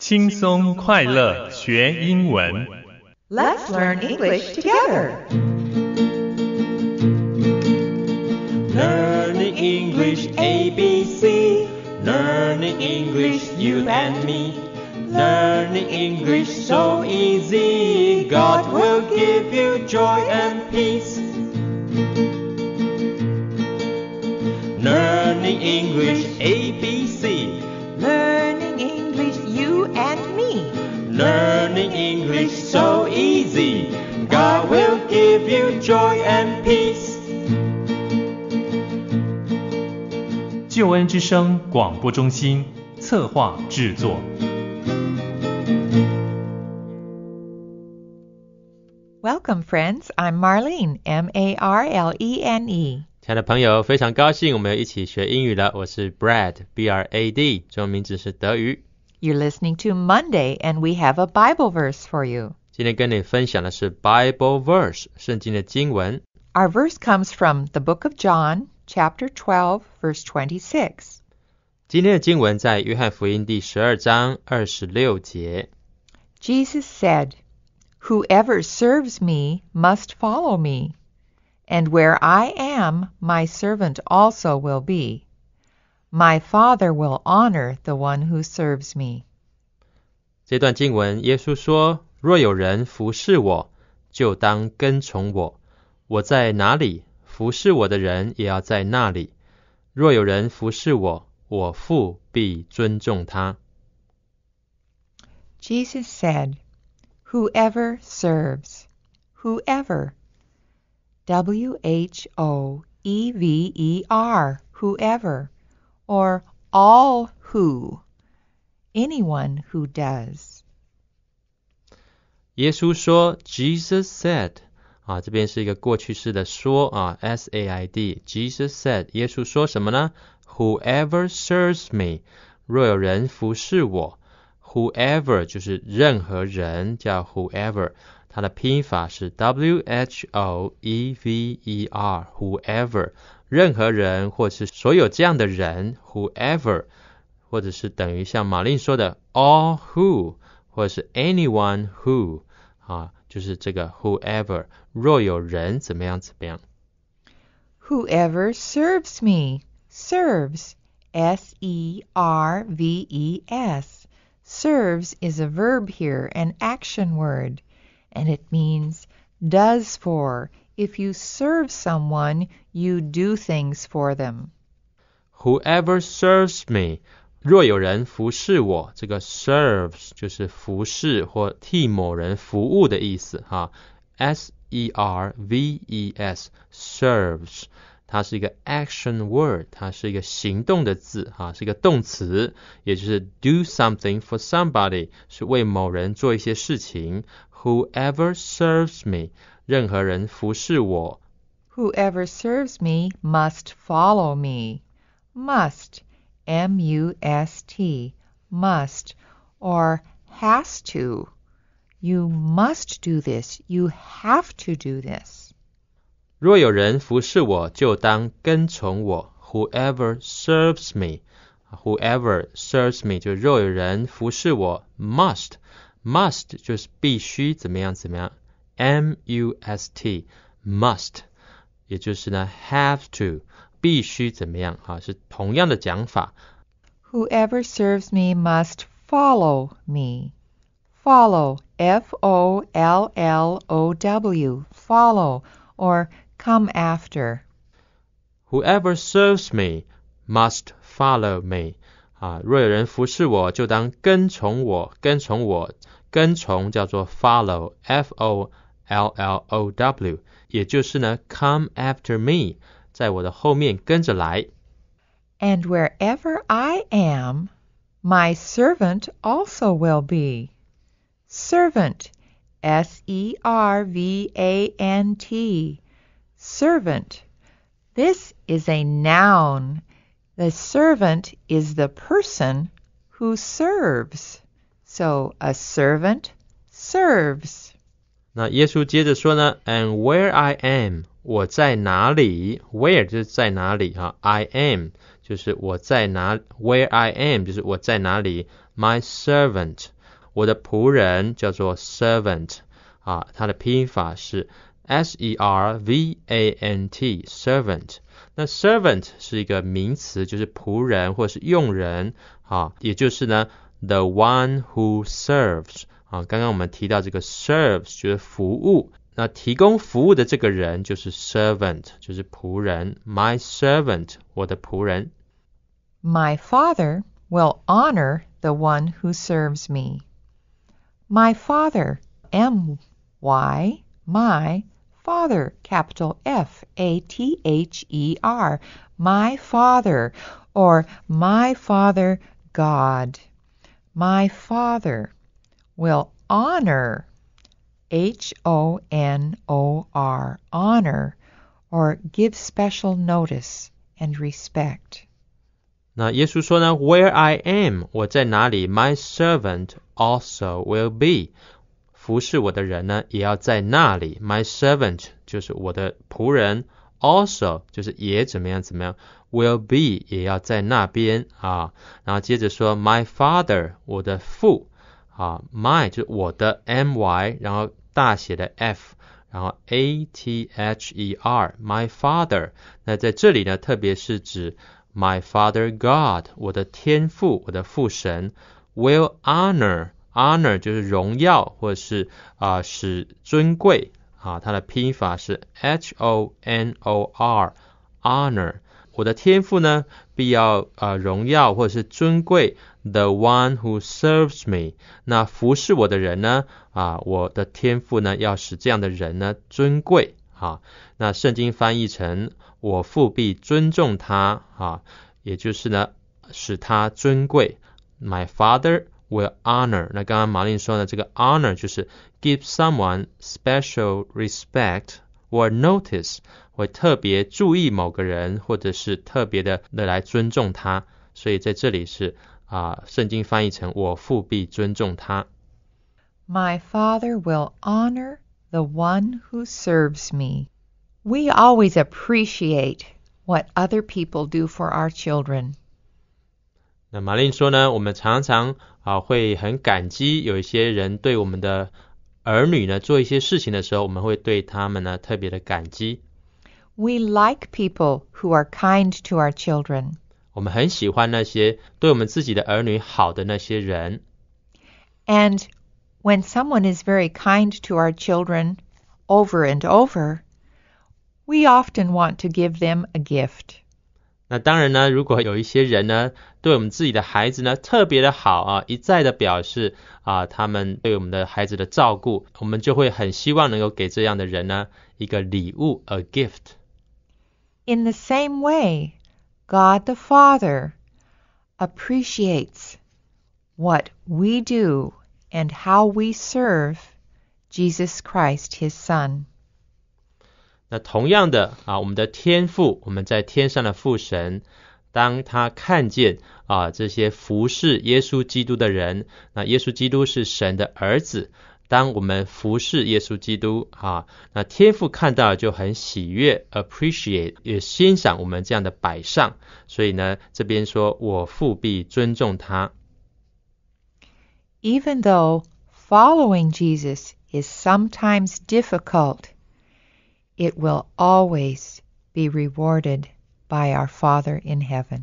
let us learn English together. Learning English A B C. Learning English you and me. Learning English so easy. God will give you joy and peace. Learning English A B 救恩之声广播中心策划制作。Welcome, friends. I'm Marlene. M A R L E N E. 亲爱的朋友，非常高兴我们又一起学英语了。我是 Brad B R A D，中文名字是德语。You're listening to Monday, and we have a Bible verse for you. 今天跟你分享的是 Bible verse，圣经的经文。Our verse comes from the book of John, chapter 12, verse 26. 今天的经文在约翰福音第十二章二十六节。Jesus said, Whoever serves me must follow me, and where I am, my servant also will be. My Father will honor the one who serves me. 这段经文，耶稣说：“若有人服侍我，就当跟从我。我在哪里，服侍我的人也要在那里。若有人服侍我，我父必尊重他。Jesus said, Whoever serves, whoever, W H O E V E R, whoever, or all who, anyone who does. Jesus said。啊，这边是一个过去式的说啊，S A I D。Jesus said，耶稣说什么呢？Whoever serves me，若有人服侍我，whoever 就是任何人，叫 whoever，它的拼法是 W H O E V E R，whoever，任何人或是所有这样的人，whoever，或者是等于像马令说的 all who，或者是 anyone who，啊。就是这个 whoever，若有人怎么样怎么样。Whoever serves me serves S E R V E S. Serves is a verb here, an action word, and it means does for. If you serve someone, you do things for them. Whoever serves me 若有人服侍我，这个 serves 就是服侍或替某人服务的意思哈。S E R V E S serves，它是一个 action word，它是一个行动的字哈，是一个动词，也就是 do something for somebody，是为某人做一些事情。Whoever serves me，任何人服侍我。Whoever serves me must follow me. Must. M-U-S-T, must, or has to. You must do this. You have to do this. 若有人服侍我，就当跟从我。Whoever serves me, whoever serves me，就是若有人服侍我，must must 就是必须怎么样怎么样，M U S must 也就是呢 have have to 必须怎么样？哈，是同样的讲法。Whoever serves me must follow me. Follow, F-O-L-L-O-W, follow or come after. Whoever serves me must follow me. 啊，若有人服侍我，就当跟从我，跟从我，跟从叫做 follow, F-O-L-L-O-W，也就是呢，come after me。在我的后面跟着来。And wherever I am, my servant also will be. Servant, S E R V A N T. Servant. This is a noun. The servant is the person who serves. So a servant serves. and where I am, 我在哪里？Where 就是在哪里啊？I am 就是我在哪？Where I am 就是我在哪里？My servant，我的仆人叫做 servant 啊，它的拼法是 s-e-r-v-a-n-t servant。那 servant 是一个名词，就是仆人或者是佣人啊，也就是呢 the one who serves 啊。刚刚我们提到这个 serves 就是服务。那提供服务的这个人就是 servant，就是仆人。My servant，我的仆人。My father will honor the one who serves me. My father, M Y, my father, capital F A T H E R, my father, or my father God. My father will honor H O N O R, honor, or give special notice and respect. 那耶稣说呢，Where I am，我在哪里，My servant also will be。服侍我的人呢，也要在那里。My servant 就是我的仆人，also 就是也怎么样怎么样，will be 也要在那边啊。然后接着说，My father，我的父啊，my 就是我的，my，然后大写的 F，然后 A T H E R，My father，那在这里呢，特别是指 My father God，我的天父，我的父神，Will honor，honor 就是荣耀，或者是啊使尊贵啊，它的拼法是 H O N O R，honor，我的天赋呢。必要啊、呃、荣耀或者是尊贵，the one who serves me。那服侍我的人呢啊，我的天赋呢要使这样的人呢尊贵啊。那圣经翻译成我父必尊重他啊，也就是呢使他尊贵。My father will honor。那刚刚马令说呢，这个 honor 就是 give someone special respect or notice。会特别注意某个人，或者是特别的来尊重他，所以在这里是啊，圣经翻译成“我父必尊重他”。My father will honor the one who serves me. We always appreciate what other people do for our children. 那马林说呢，我们常常啊会很感激有一些人对我们的儿女呢做一些事情的时候，我们会对他们呢特别的感激。We like people who are kind to our children. And when someone is very kind to our children over and over, we often want to give them a gift. 那当然呢，如果有一些人呢，对我们自己的孩子呢特别的好啊，一再的表示啊，他们对我们的孩子的照顾，我们就会很希望能够给这样的人呢一个礼物，a gift。in the same way, God the Father appreciates what we do and how we serve Jesus Christ, His Son. 那同样的啊，我们的天父，我们在天上的父神，当他看见啊这些服侍耶稣基督的人，那耶稣基督是神的儿子，当我们服侍耶稣基督啊，那天父看到了就很喜悦，appreciate 也欣赏我们这样的摆上。所以呢，这边说我父必尊重他。Even though following Jesus is sometimes difficult, it will always be rewarded by our Father in heaven.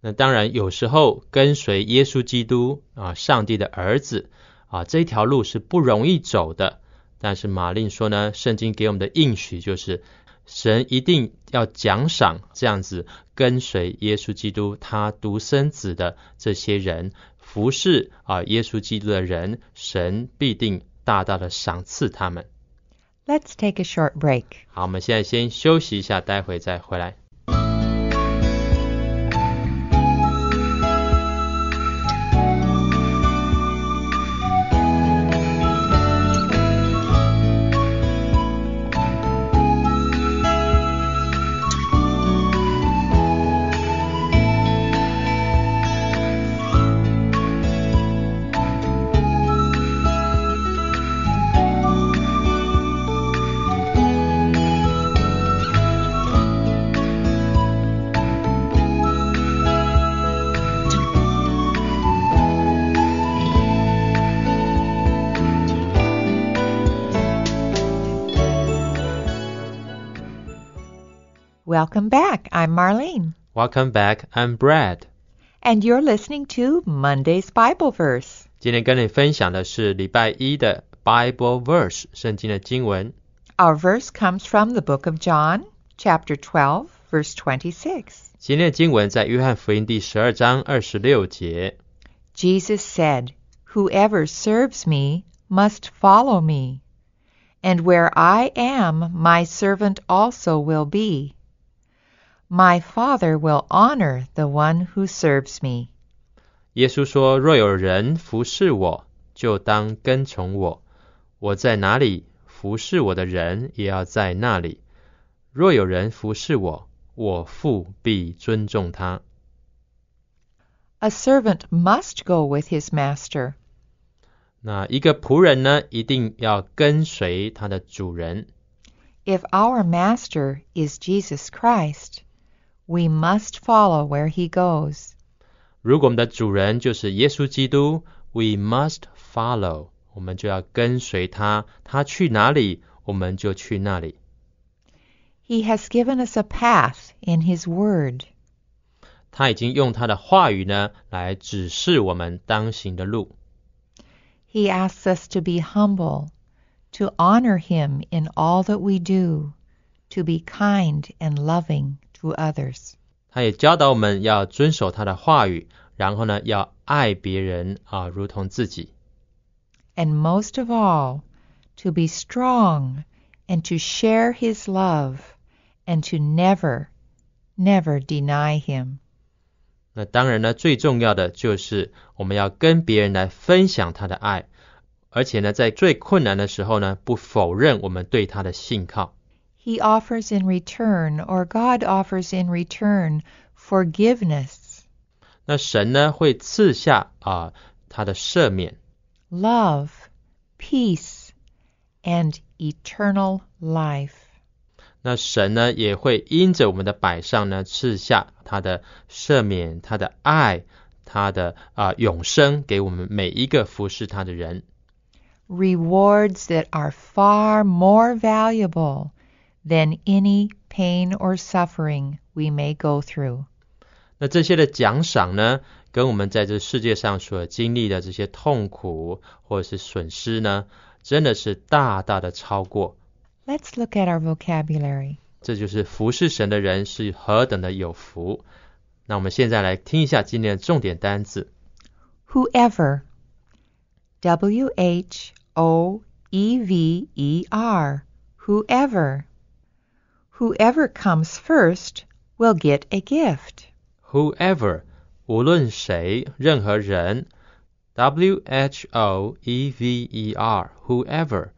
那当然，有时候跟随耶稣基督啊，上帝的儿子。啊，这条路是不容易走的，但是马令说呢，圣经给我们的应许就是，神一定要奖赏这样子跟随耶稣基督他独生子的这些人，服侍啊耶稣基督的人，神必定大大的赏赐他们。Let's take a short break。好，我们现在先休息一下，待会再回来。Welcome back. I'm Marlene. Welcome back. I'm Brad. And you're listening to Monday's Bible Verse. 今天跟你分享的是礼拜一的 Verse verse comes from the book of John, chapter 12, verse 26. 今天的经文在约翰福音第十二章二十六节。Jesus said, Whoever serves me must follow me, and where I am, my servant also will be. My Father will honor the one who serves me。耶稣说：“若有人服侍我，就当跟从我。我在哪里，服侍我的人也要在那里。若有人服侍我，我父必尊重他。” A servant must go with his master。那一个仆人呢，一定要跟随他的主人。If our master is Jesus Christ。we must follow where he goes. 如果我们的主人就是耶稣基督，we must follow，我们就要跟随他，他去哪里，我们就去那里。He has given us a path in His Word. 他已经用他的话语呢来指示我们当行的路。He asks us to be humble, to honor Him in all that we do, to be kind and loving to And most of all, to be strong and to share his love and to never, never deny him. 那当然呢，最重要的就是我们要跟别人来分享他的爱，而且呢，在最困难的时候呢，不否认我们对他的信靠。he offers in return, or God offers in return forgiveness. love, peace, and eternal life. 那神呢也会因着我们的摆上呢赐下他的赦免、他的爱、他的啊、呃、永生，给我们每一个服侍他的人。Rewards that are far more valuable than any pain or suffering we may go through. through。那这些的奖赏呢，跟我们在这世界上所经历的这些痛苦或者是损失呢，真的是大大的超过。Let's look at our vocabulary. Whoever, w h o e v e r, whoever. Whoever comes first will get a gift. Whoever 无论谁，任何人。W H O E V E R whoever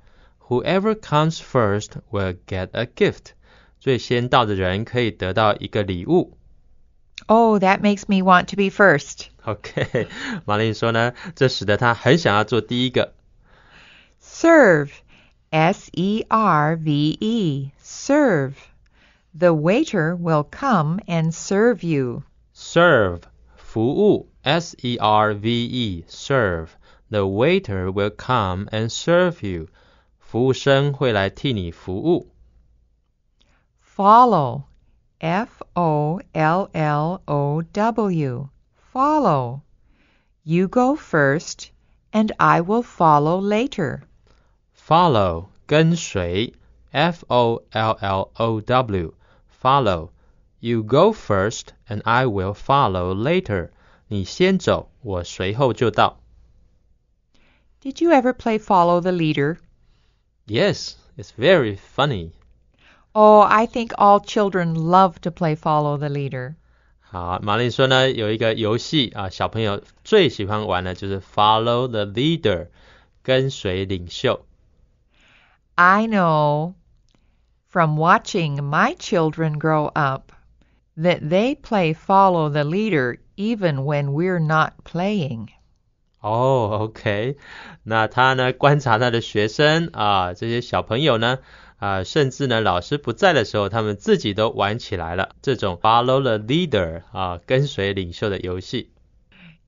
whoever comes first will get a gift. 最先到的人可以得到一个礼物。Oh, that makes me want to be first. OK，玛丽说呢，这使得她很想要做第一个。Serve S E R V E, serve. The waiter will come and serve you. Serve, 服务，S E serve. The waiter will come and serve you. 服务生会来替你服务。Follow, F O L L O W, follow. You go first, and I will follow later follow 跟随，f o l l o w follow。You go first and I will follow later。你先走，我随后就到。Did you ever play follow the leader? Yes, it's very funny. Oh, I think all children love to play follow the leader. 好，玛丽说呢，有一个游戏啊，小朋友最喜欢玩的就是 Follow the Leader，跟随领袖。I know from watching my children grow up that they play follow the leader even when we're not playing. Oh, follow the leader 啊，跟随领袖的游戏。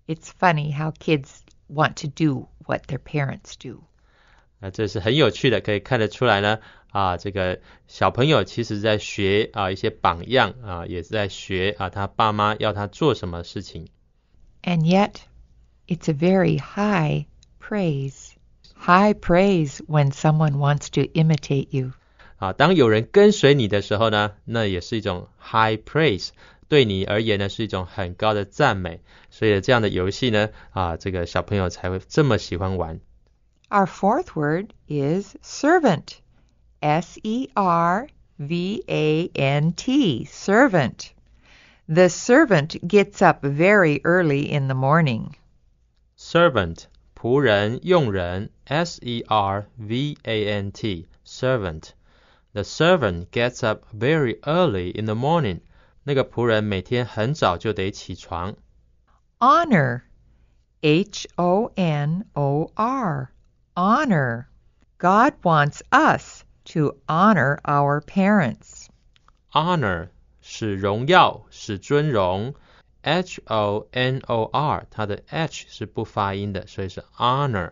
It's funny how kids want to do what their parents do. 那这是很有趣的，可以看得出来呢。啊，这个小朋友其实在学啊一些榜样啊，也是在学啊他爸妈要他做什么事情。And yet, it's a very high praise, high praise when someone wants to imitate you. 啊，当有人跟随你的时候呢，那也是一种 high praise，对你而言呢是一种很高的赞美。所以这样的游戏呢，啊，这个小朋友才会这么喜欢玩。Our fourth word is servant. S E R V A N T, servant. The servant gets up very early in the morning. Servant, 仆人、佣人，S E R V A N T, servant. The servant gets up very early in the morning. 那个仆人每天很早就得起床。Honor, H O N O R honor. God wants us to honor our parents. Honor 是荣耀，是尊荣。H O N O R，它的 H 是不发音的，所以是 honor。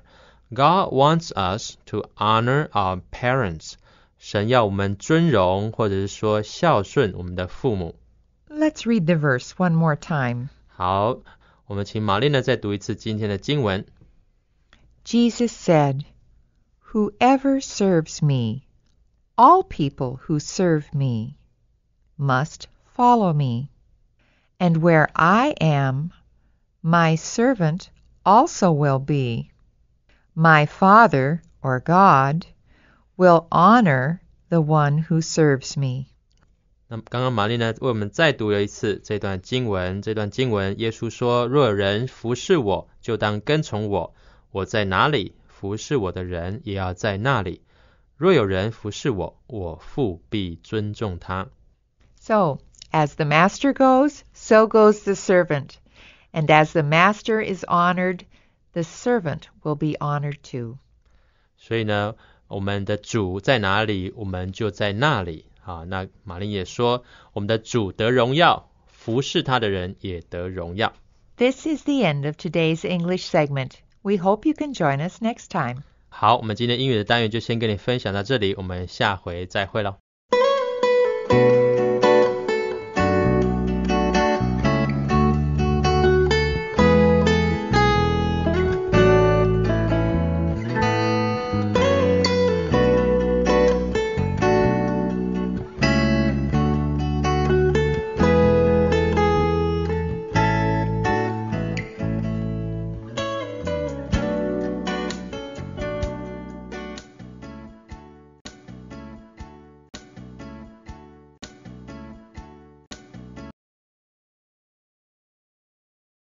God wants us to honor our parents。神要我们尊荣，或者是说孝顺我们的父母。Let's read the verse one more time. 好，我们请玛丽娜再读一次今天的经文。Jesus said, Whoever serves me, all people who serve me must follow me. And where I am, my servant also will be. My Father, or God, will honor the one who serves me. 那刚刚玛丽呢，为我们再读了一次这段经文。这段经文，耶稣说：“若有人服侍我，就当跟从我。”我在哪里，服侍我的人也要在那里。若有人服侍我，我父必尊重他。So, as the master goes, so goes the servant. And as the master is honored, the servant will be honored too. 所以呢，我们的主在哪里，我们就在那里。啊，那马林也说，我们的主得荣耀，服侍他的人也得荣耀。This is the end of today's English segment. we hope you can join us next time 好我们今天英语的单元就先跟你分享到这里我们下回再会喽